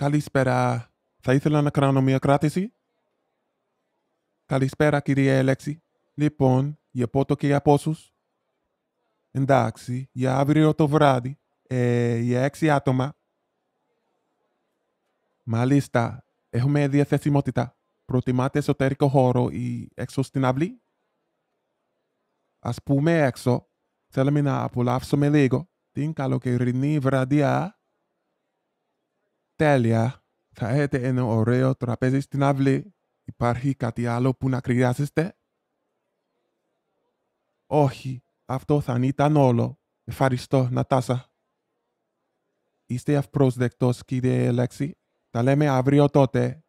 Καλησπέρα. Θα ήθελα να κάνω μια κράτηση. Καλησπέρα, κυρία Ελέξη. Λοιπόν, για πότο και για πόσους. Εντάξει, για αύριο το βράδυ. Ε, για έξι άτομα. Μάλιστα, έχουμε διαθεσιμότητα. Προτιμάτε εσωτερικό χώρο ή έξω στην αυλή. Ας πούμε έξω, θέλουμε να απολαύσουμε λίγο την καλοκαιρινή βραδιά τέλεια. Θα έχετε ένα ωραίο τραπέζι στην αυλή. Υπάρχει κάτι άλλο που να χρειάζεστε. Όχι, αυτό θα ήταν όλο. Ευχαριστώ, Νατάσα. Είστε ευπρόσδεκτος, κύριε Λέξη. Τα λέμε αύριο τότε.